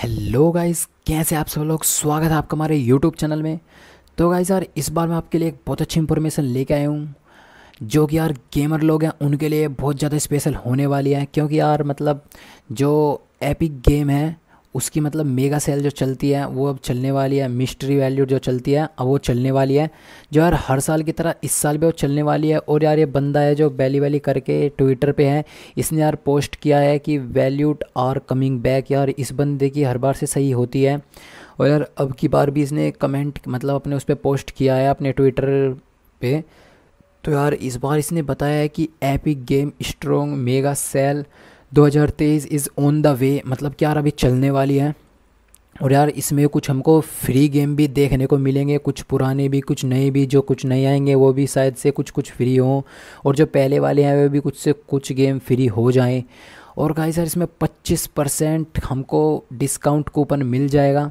hello guys कैसे आप सब लोग स्वागत है आपका हमारे यूट्यूब चैनल में तो गाइस यार इस बार मैं आपके लिए एक बहुत अच्छी इन्फॉर्मेशन लेके आया हूँ जो कि यार गेमर लोग हैं उनके लिए बहुत ज़्यादा स्पेशल होने वाली है क्योंकि यार मतलब जो एपिक गेम है उसकी मतलब मेगा सेल जो चलती है वो अब चलने वाली है मिस्ट्री वैल्यू जो चलती है अब वो चलने वाली है जो यार हर साल की तरह इस साल भी वो चलने वाली है और यार ये बंदा है जो वैली वैली करके ट्विटर पे है इसने यार पोस्ट किया है कि वैल्यूट आर कमिंग बैक यार इस बंदे की हर बार से सही होती है और यार अब की बार भी इसने कमेंट मतलब अपने उस पर पोस्ट किया है अपने ट्विटर पर तो यार इस बार इसने बताया है कि Epic game store mega sale 2023 is on the way मतलब कि यार अभी चलने वाली है और यार इसमें कुछ हमको फ्री गेम भी देखने को मिलेंगे कुछ पुराने भी कुछ नए भी जो कुछ नए आएंगे वो भी शायद से कुछ कुछ फ्री हों और जो पहले वाले हैं वे भी कुछ से कुछ गेम फ्री हो जाएं और गाइस यार इसमें 25 परसेंट हमको डिस्काउंट कूपन मिल जाएगा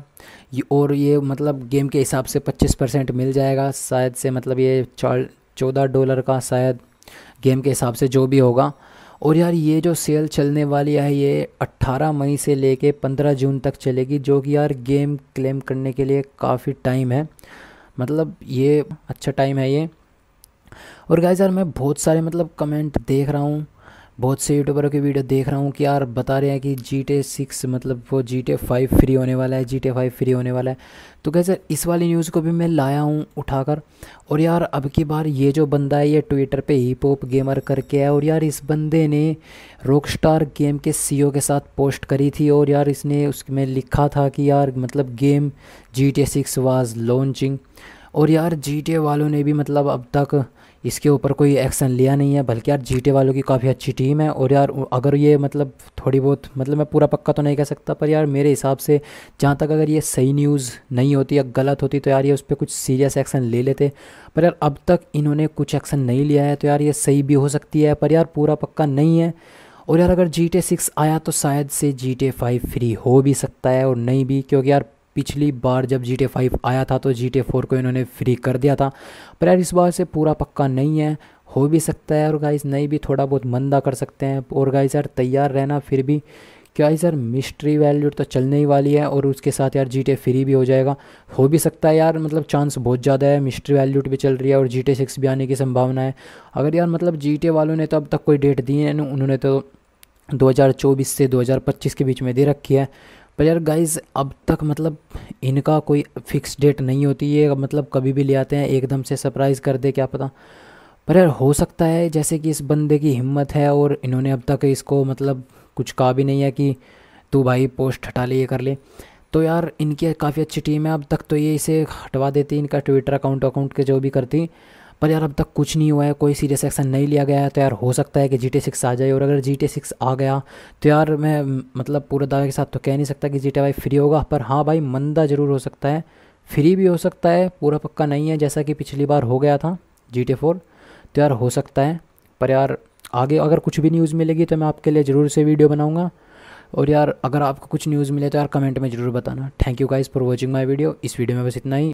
और ये मतलब गेम के हिसाब से 25 परसेंट मिल जाएगा शायद से मतलब ये चौदह डॉलर का शायद गेम के हिसाब से जो भी होगा और यार ये जो सेल चलने वाली है ये 18 मई से लेके 15 जून तक चलेगी जो कि यार गेम क्लेम करने के लिए काफ़ी टाइम है मतलब ये अच्छा टाइम है ये और गाइज यार मैं बहुत सारे मतलब कमेंट देख रहा हूँ बहुत से यूट्यूबरों की वीडियो देख रहा हूँ कि यार बता रहे हैं कि जी टे सिक्स मतलब वो जी टे फाइव फ्री होने वाला है जी टे फाइव फ्री होने वाला है तो कैसे इस वाली न्यूज़ को भी मैं लाया हूँ उठाकर और यार अब की बार ये जो बंदा है ये ट्विटर पे हिप हॉप गेमर करके है और यार इस बंदे ने रॉक स्टार गेम के सी e के साथ पोस्ट करी थी और यार इसने उसमें लिखा था कि यार मतलब गेम जी टे सिक्स वाज लॉन्चिंग और यार जी वालों ने भी मतलब अब तक इसके ऊपर कोई एक्शन लिया नहीं है बल्कि यार जीटे वालों की काफ़ी अच्छी टीम है और यार अगर ये मतलब थोड़ी बहुत मतलब मैं पूरा पक्का तो नहीं कह सकता पर यार मेरे हिसाब से जहाँ तक अगर ये सही न्यूज़ नहीं होती या गलत होती तो यार ये उस पर कुछ सीरियस एक्शन ले लेते पर यार अब तक इन्होंने कुछ एक्शन नहीं लिया है तो यार ये सही भी हो सकती है पर यार पूरा पक्का नहीं है और यार अगर जी टे सिक्स आया तो शायद से जी टे फाइव फ्री हो भी सकता है और नहीं भी क्योंकि यार पिछली बार जब जी टी फाइव आया था तो जी टी फोर को इन्होंने फ्री कर दिया था पर यार इस बार से पूरा पक्का नहीं है हो भी सकता है और गाइस नहीं भी थोड़ा बहुत मंदा कर सकते हैं और गाइस यार तैयार रहना फिर भी क्या सर मिस्ट्री वैल्यू तो चलने ही वाली है और उसके साथ यार जी फ्री भी हो जाएगा हो भी सकता है यार मतलब चांस बहुत ज़्यादा है मिस्ट्री वैल्यूट भी चल रही है और जी टे सिक्स भी आने की संभावना है अगर यार मतलब जी वालों ने तो अब तक कोई डेट दी है उन्होंने तो 2024 से 2025 के बीच में दे रखी है पर यार गाइज अब तक मतलब इनका कोई फिक्स डेट नहीं होती है मतलब कभी भी ले आते हैं एकदम से सरप्राइज़ कर दे क्या पता पर यार हो सकता है जैसे कि इस बंदे की हिम्मत है और इन्होंने अब तक इसको मतलब कुछ कहा भी नहीं है कि तू भाई पोस्ट हटा ले ये कर ले तो यार इनकी काफ़ी अच्छी टीम है अब तक तो ये इसे हटवा देती इनका ट्विटर अकाउंट अकाउंट के जो भी करती पर यार अब तक कुछ नहीं हुआ है कोई सीरियस एक्शन नहीं लिया गया है तो यार हो सकता है कि जी टी सिक्स आ जाए और अगर जी टी सिक्स आ गया तो यार मैं मतलब पूरे दावे के साथ तो कह नहीं सकता कि जी टी वाई फ्री होगा पर हाँ भाई मंदा ज़रूर हो सकता है फ्री भी हो सकता है पूरा पक्का नहीं है जैसा कि पिछली बार हो गया था जी टी फोर तो यार हो सकता है पर यार आगे अगर कुछ भी न्यूज़ मिलेगी तो मैं आपके लिए ज़रूर से वीडियो बनाऊँगा और यार अगर आपको कुछ न्यूज़ मिले तो यार कमेंट में ज़रूर बताना thank you guys for watching my video इस वीडियो में बस इतना ही